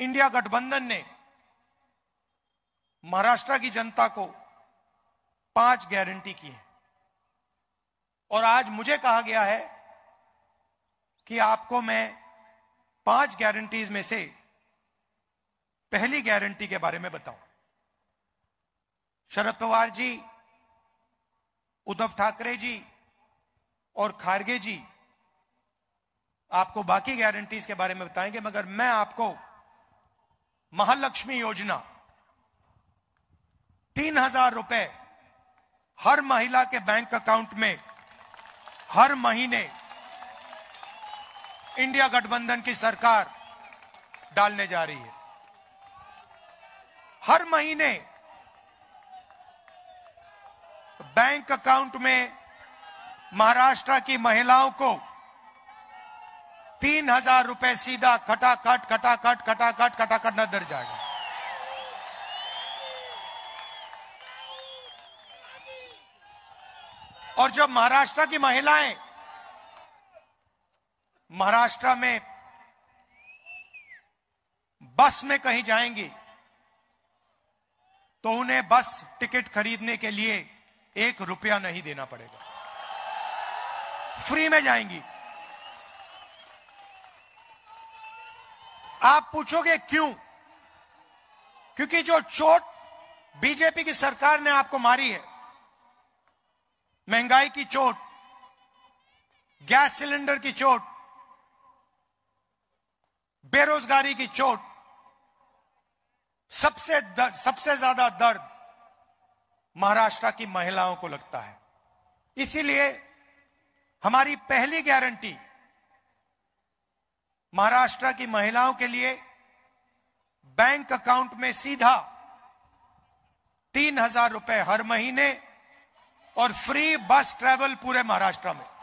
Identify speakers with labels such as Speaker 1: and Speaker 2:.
Speaker 1: India गठबंधन ने महाराष्ट्र की जनता को पांच गारंटी की है और आज मुझे कहा गया है कि आपको मैं पांच गारंटीज में से पहली गारंटी के बारे में बताऊं शरद पवार जी उद्धव ठाकरे जी और खारगे जी आपको बाकी गारंटीज के बारे में बताएंगे मगर मैं आपको महालक्ष्मी योजना तीन हजार रुपए हर महिला के बैंक अकाउंट में हर महीने इंडिया गठबंधन की सरकार डालने जा रही है हर महीने बैंक अकाउंट में महाराष्ट्र की महिलाओं को तीन हजार रुपए सीधा खटाखट खटाखट खटाखट खटाखट नजर जाएगा और जब महाराष्ट्र की महिलाएं महाराष्ट्र में बस में कहीं जाएंगी तो उन्हें बस टिकट खरीदने के लिए एक रुपया नहीं देना पड़ेगा फ्री में जाएंगी आप पूछोगे क्यों क्योंकि जो चोट बीजेपी की सरकार ने आपको मारी है महंगाई की चोट गैस सिलेंडर की चोट बेरोजगारी की चोट सबसे दर, सबसे ज्यादा दर्द महाराष्ट्र की महिलाओं को लगता है इसीलिए हमारी पहली गारंटी महाराष्ट्र की महिलाओं के लिए बैंक अकाउंट में सीधा तीन हजार रुपए हर महीने और फ्री बस ट्रैवल पूरे महाराष्ट्र में